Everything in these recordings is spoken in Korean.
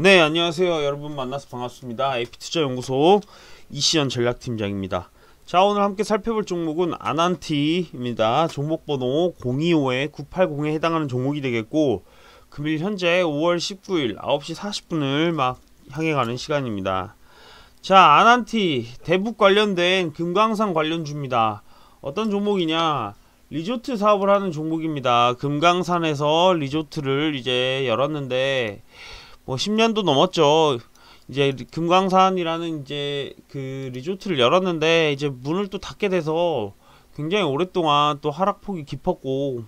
네, 안녕하세요. 여러분 만나서 반갑습니다. 에피투자연구소 이시연 전략팀장입니다. 자, 오늘 함께 살펴볼 종목은 아난티입니다. 종목번호 025-980에 해당하는 종목이 되겠고 금일 현재 5월 19일 9시 40분을 막 향해 가는 시간입니다. 자, 아난티 대북 관련된 금강산 관련주입니다. 어떤 종목이냐? 리조트 사업을 하는 종목입니다. 금강산에서 리조트를 이제 열었는데 뭐 10년도 넘었죠. 이제 금강산이라는 이제 그 리조트를 열었는데 이제 문을 또 닫게 돼서 굉장히 오랫동안 또 하락폭이 깊었고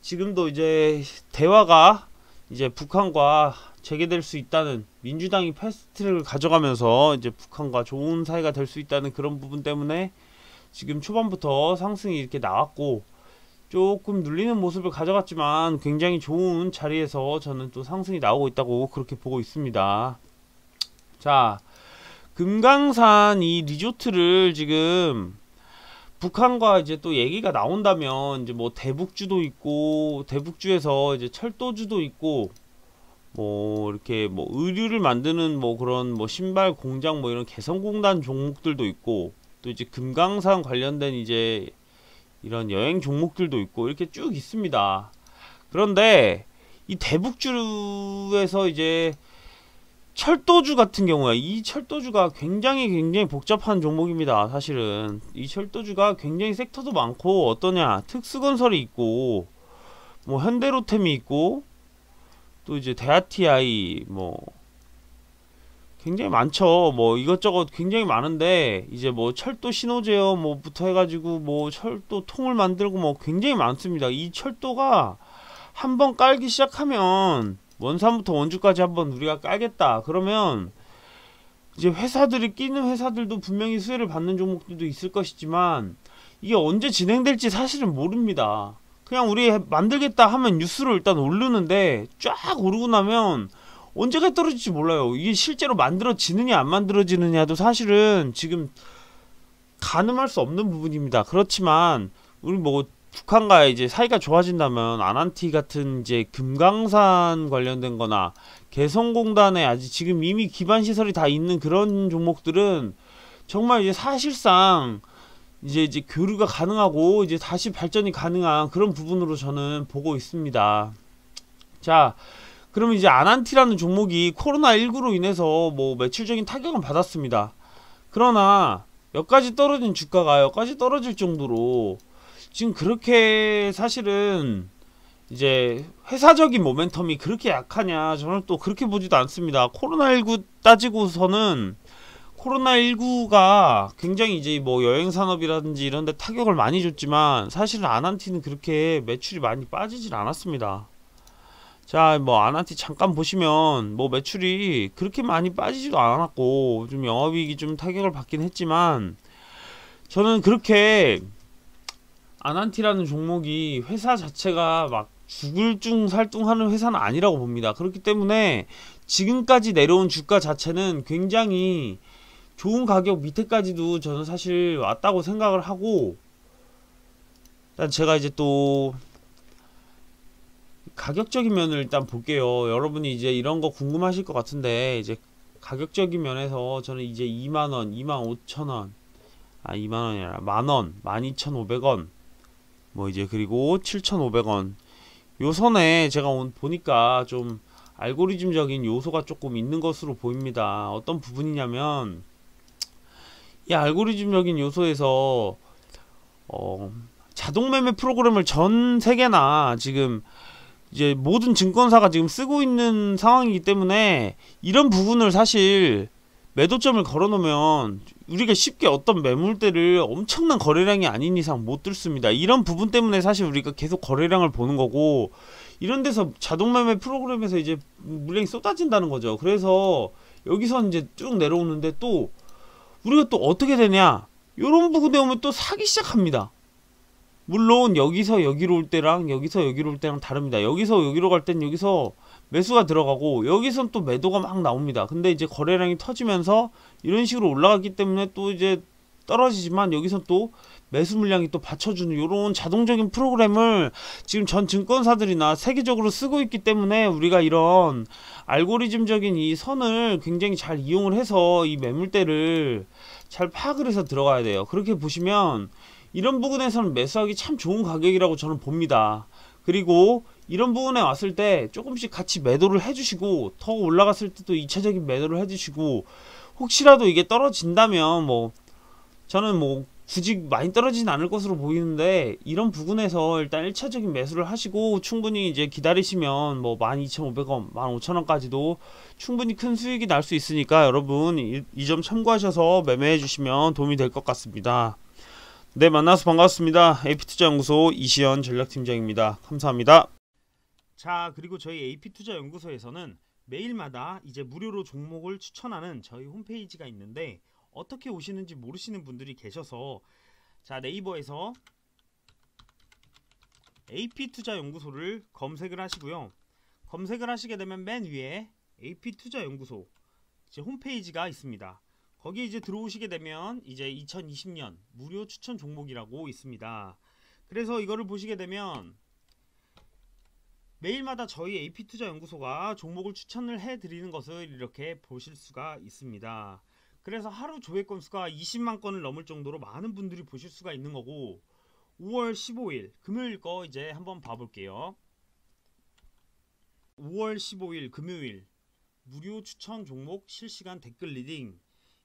지금도 이제 대화가 이제 북한과 재개될 수 있다는 민주당이 패스트트랙을 가져가면서 이제 북한과 좋은 사이가 될 수 있다는 그런 부분 때문에 지금 초반부터 상승이 이렇게 나왔고 조금 눌리는 모습을 가져갔지만 굉장히 좋은 자리에서 저는 또 상승이 나오고 있다고 그렇게 보고 있습니다. 자, 금강산 이 리조트를 지금 북한과 이제 또 얘기가 나온다면 이제 뭐 대북주도 있고 대북주에서 이제 철도주도 있고 뭐 이렇게 뭐 의류를 만드는 뭐 그런 뭐 신발 공장 뭐 이런 개성공단 종목들도 있고 또 이제 금강산 관련된 이제 이런 여행 종목들도 있고 이렇게 쭉 있습니다. 그런데 이 대북주에서 이제 철도주 같은 경우에 이 철도주가 굉장히 굉장히 복잡한 종목입니다. 사실은 이 철도주가 굉장히 섹터도 많고 어떠냐 특수건설이 있고 뭐 현대로템이 있고 또 이제 대아티아이 뭐 굉장히 많죠. 뭐 이것저것 굉장히 많은데 이제 뭐 철도 신호 제어 뭐부터 해가지고 뭐 철도 통을 만들고 뭐 굉장히 많습니다. 이 철도가 한번 깔기 시작하면 원산부터 원주까지 한번 우리가 깔겠다. 그러면 이제 회사들이 끼는 회사들도 분명히 수혜를 받는 종목들도 있을 것이지만 이게 언제 진행될지 사실은 모릅니다. 그냥 우리 만들겠다 하면 뉴스로 일단 오르는데 쫙 오르고 나면 언제가 떨어질지 몰라요. 이게 실제로 만들어지느냐 안 만들어지느냐도 사실은 지금 가늠할 수 없는 부분입니다. 그렇지만 우리 뭐 북한과 이제 사이가 좋아진다면 아난티 같은 이제 금강산 관련된 거나 개성공단에 아직 지금 이미 기반 시설이 다 있는 그런 종목들은 정말 이제 사실상 이제 이제 교류가 가능하고 이제 다시 발전이 가능한 그런 부분으로 저는 보고 있습니다. 자, 그러면 이제 아난티라는 종목이 코로나19로 인해서 뭐 매출적인 타격은 받았습니다. 그러나 여기까지 떨어진 주가가 여기까지 떨어질 정도로 지금 그렇게 사실은 이제 회사적인 모멘텀이 그렇게 약하냐 저는 또 그렇게 보지도 않습니다. 코로나19 따지고서는 코로나19가 굉장히 이제 뭐 여행산업이라든지 이런 데 타격을 많이 줬지만 사실은 아난티는 그렇게 매출이 많이 빠지질 않았습니다. 자, 뭐 아나티 잠깐 보시면 뭐 매출이 그렇게 많이 빠지지도 않았고 좀 영업이익이 좀 타격을 받긴 했지만 저는 그렇게 아난티라는 종목이 회사 자체가 막 죽을 중 살뚱하는 회사는 아니라고 봅니다. 그렇기 때문에 지금까지 내려온 주가 자체는 굉장히 좋은 가격 밑에까지도 저는 사실 왔다고 생각을 하고 일단 제가 이제 또 가격적인 면을 일단 볼게요. 여러분이 이제 이런 거 궁금하실 것 같은데 이제 가격적인 면에서 저는 이제 2만 원, 2만 5천 원, 아 2만 원이 아니라 만 원, 12,500원, 뭐 이제 그리고 7,500원 요 선에 제가 온 보니까 좀 알고리즘적인 요소가 조금 있는 것으로 보입니다. 어떤 부분이냐면 이 알고리즘적인 요소에서 어, 자동 매매 프로그램을 전 세계나 지금 이제 모든 증권사가 지금 쓰고 있는 상황이기 때문에 이런 부분을 사실 매도점을 걸어놓으면 우리가 쉽게 어떤 매물대를 엄청난 거래량이 아닌 이상 못 들습니다. 이런 부분 때문에 사실 우리가 계속 거래량을 보는 거고 이런 데서 자동매매 프로그램에서 이제 물량이 쏟아진다는 거죠. 그래서 여기서 이제 쭉 내려오는데 또 우리가 또 어떻게 되냐 이런 부분에 오면 또 사기 시작합니다. 물론 여기서 여기로 올 때랑 여기서 여기로 올 때랑 다릅니다. 여기서 여기로 갈 땐 여기서 매수가 들어가고 여기선 또 매도가 막 나옵니다. 근데 이제 거래량이 터지면서 이런 식으로 올라갔기 때문에 또 이제 떨어지지만 여기서 또 매수 물량이 또 받쳐주는 요런 자동적인 프로그램을 지금 전 증권사들이나 세계적으로 쓰고 있기 때문에 우리가 이런 알고리즘적인 이 선을 굉장히 잘 이용을 해서 이 매물대를 잘 파악을 해서 들어가야 돼요. 그렇게 보시면 이런 부분에서는 매수하기 참 좋은 가격이라고 저는 봅니다. 그리고 이런 부분에 왔을 때 조금씩 같이 매도를 해주시고 더 올라갔을 때도 2차적인 매도를 해주시고 혹시라도 이게 떨어진다면 뭐 저는 뭐 굳이 많이 떨어지진 않을 것으로 보이는데 이런 부분에서 일단 1차적인 매수를 하시고 충분히 이제 기다리시면 뭐 12,500원, 15,000원까지도 충분히 큰 수익이 날 수 있으니까 여러분 이 점 참고하셔서 매매해 주시면 도움이 될 것 같습니다. 네, 만나서 반갑습니다. AP투자연구소 이시연 전략팀장입니다. 감사합니다. 자, 그리고 저희 AP투자연구소에서는 매일마다 이제 무료로 종목을 추천하는 저희 홈페이지가 있는데 어떻게 오시는지 모르시는 분들이 계셔서 자 네이버에서 AP투자연구소를 검색을 하시고요. 검색을 하시게 되면 맨 위에 AP투자연구소 홈페이지가 있습니다. 거기에 이제 들어오시게 되면 이제 2020년 무료 추천 종목이라고 있습니다. 그래서 이거를 보시게 되면 매일마다 저희 AP투자연구소가 종목을 추천을 해드리는 것을 이렇게 보실 수가 있습니다. 그래서 하루 조회 건수가 20만 건을 넘을 정도로 많은 분들이 보실 수가 있는 거고 5월 15일 금요일 거 이제 한번 봐볼게요. 5월 15일 금요일 무료 추천 종목 실시간 댓글 리딩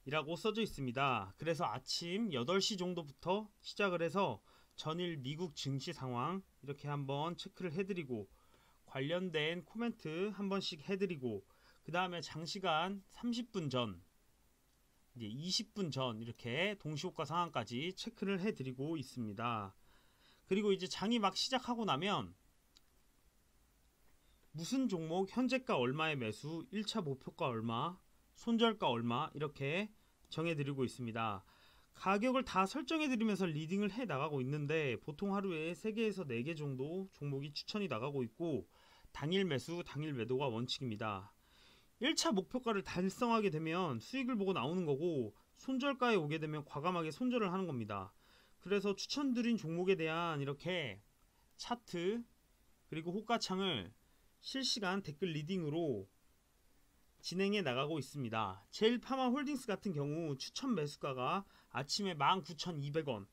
이라고 써져 있습니다. 그래서 아침 8시 정도부터 시작을 해서 전일 미국 증시 상황 이렇게 한번 체크를 해드리고 관련된 코멘트 한 번씩 해드리고 그 다음에 장시간 30분 전 이제 20분 전 이렇게 동시효과 상황까지 체크를 해드리고 있습니다. 그리고 이제 장이 막 시작하고 나면 무슨 종목 현재가 얼마의 매수 1차 목표가 얼마 손절가 얼마 이렇게 정해드리고 있습니다. 가격을 다 설정해드리면서 리딩을 해 나가고 있는데 보통 하루에 3개에서 4개 정도 종목이 추천이 나가고 있고 당일 매수, 당일 매도가 원칙입니다. 1차 목표가를 달성하게 되면 수익을 보고 나오는 거고 손절가에 오게 되면 과감하게 손절을 하는 겁니다. 그래서 추천드린 종목에 대한 이렇게 차트 그리고 호가창을 실시간 댓글 리딩으로 진행해 나가고 있습니다. 제일파마 홀딩스 같은 경우 추천 매수가가 아침에 19,200원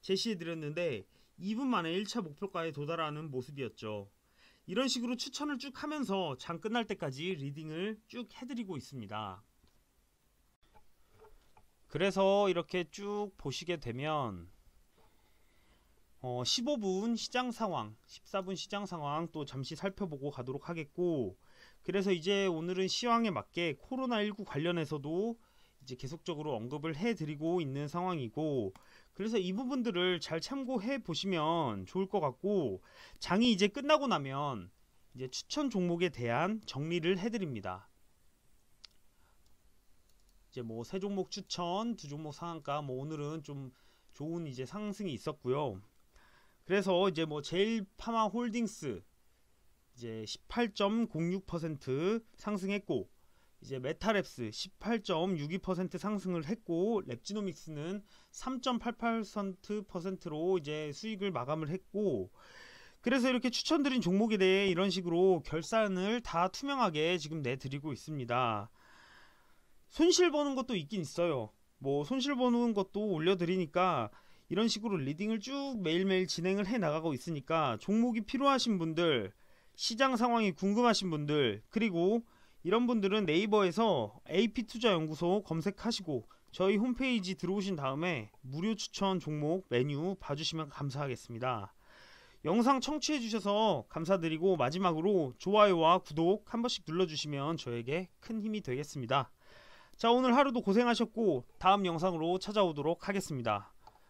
제시해드렸는데 2분 만에 1차 목표가에 도달하는 모습이었죠. 이런 식으로 추천을 쭉 하면서 장 끝날 때까지 리딩을 쭉 해드리고 있습니다. 그래서 이렇게 쭉 보시게 되면 어 15분 시장 상황, 14분 시장 상황 또 잠시 살펴보고 가도록 하겠고 그래서 이제 오늘은 시황에 맞게 코로나19 관련해서도 이제 계속적으로 언급을 해드리고 있는 상황이고 그래서 이 부분들을 잘 참고해 보시면 좋을 것 같고 장이 이제 끝나고 나면 이제 추천 종목에 대한 정리를 해드립니다. 이제 뭐 세 종목 추천, 두 종목 상한가, 뭐 오늘은 좀 좋은 이제 상승이 있었고요. 그래서 이제 뭐 제일 파마 홀딩스 이제 18.06% 상승했고 이제 메타랩스 18.62% 상승을 했고 랩지노믹스는 3.88%로 이제 수익을 마감을 했고 그래서 이렇게 추천드린 종목에 대해 이런 식으로 결산을 다 투명하게 지금 내드리고 있습니다. 손실 보는 것도 있긴 있어요. 뭐 손실 보는 것도 올려드리니까 이런 식으로 리딩을 쭉 매일매일 진행을 해 나가고 있으니까 종목이 필요하신 분들 시장 상황이 궁금하신 분들 그리고 이런 분들은 네이버에서 AP투자연구소 검색하시고 저희 홈페이지 들어오신 다음에 무료 추천 종목 메뉴 봐주시면 감사하겠습니다. 영상 청취해 주셔서 감사드리고 마지막으로 좋아요와 구독 한 번씩 눌러주시면 저에게 큰 힘이 되겠습니다. 자 오늘 하루도 고생하셨고 다음 영상으로 찾아오도록 하겠습니다.